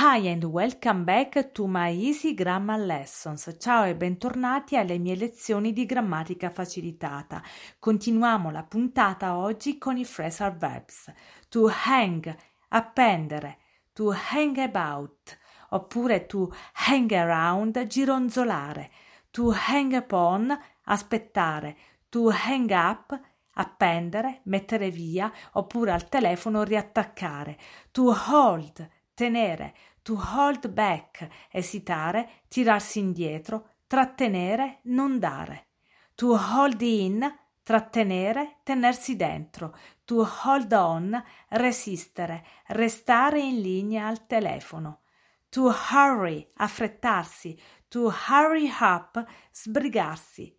Hi and welcome back to my Easy Grammar Lessons. Ciao e bentornati alle mie lezioni di grammatica facilitata. Continuiamo la puntata oggi con i phrasal verbs. To hang, appendere. To hang about, oppure to hang around, gironzolare. To hang upon, aspettare. To hang up, appendere, mettere via, oppure al telefono riattaccare. To hold, tenere, to hold back, esitare, tirarsi indietro, trattenere, non dare. To hold in, trattenere, tenersi dentro. To hold on, resistere, restare in linea al telefono. To hurry, affrettarsi. To hurry up, sbrigarsi.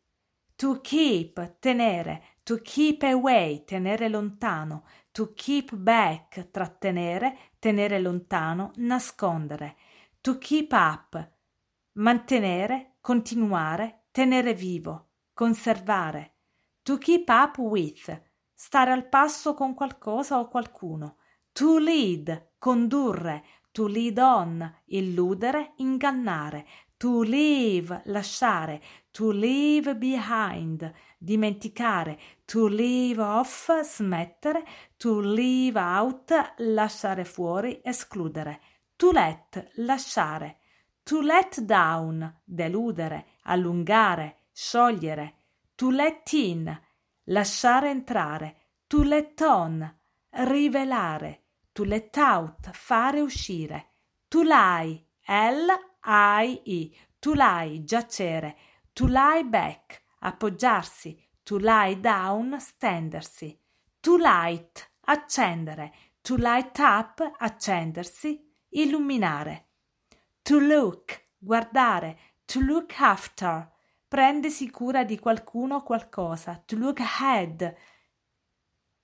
To keep, tenere, To keep away, tenere lontano. To keep back, trattenere, tenere lontano, nascondere. To keep up, mantenere, continuare, tenere vivo, conservare. To keep up with, stare al passo con qualcosa o qualcuno. To lead, condurre. To lead on, illudere, ingannare to leave, lasciare, to leave behind, dimenticare, to leave off, smettere, to leave out, lasciare fuori, escludere, to let, lasciare, to let down, deludere, allungare, sciogliere, to let in, lasciare entrare, to let on, rivelare, to let out, fare uscire, to lie, el, ai, to lie, giacere, to lie back, appoggiarsi, to lie down, stendersi, to light, accendere, to light up, accendersi, illuminare, to look, guardare, to look after, prendersi cura di qualcuno o qualcosa, to look ahead,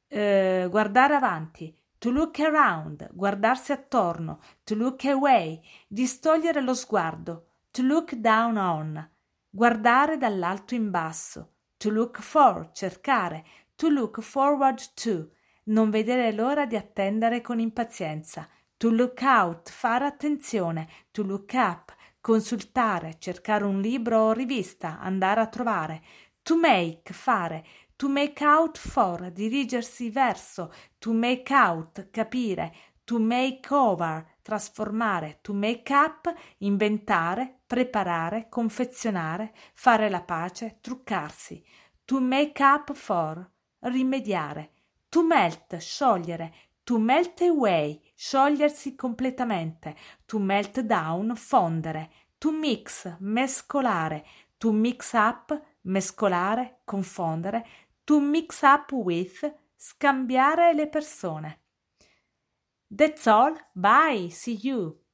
eh, guardare avanti, to look around, guardarsi attorno, to look away, distogliere lo sguardo, to look down on, guardare dall'alto in basso, to look for, cercare, to look forward to, non vedere l'ora di attendere con impazienza, to look out, fare attenzione, to look up, consultare, cercare un libro o rivista, andare a trovare, to make, fare, To make out for, dirigersi verso. To make out, capire. To make over, trasformare. To make up, inventare, preparare, confezionare, fare la pace, truccarsi. To make up for, rimediare. To melt, sciogliere. To melt away, sciogliersi completamente. To melt down, fondere. To mix, mescolare. To mix up, mescolare, confondere to mix up with, scambiare le persone. That's all, bye, see you.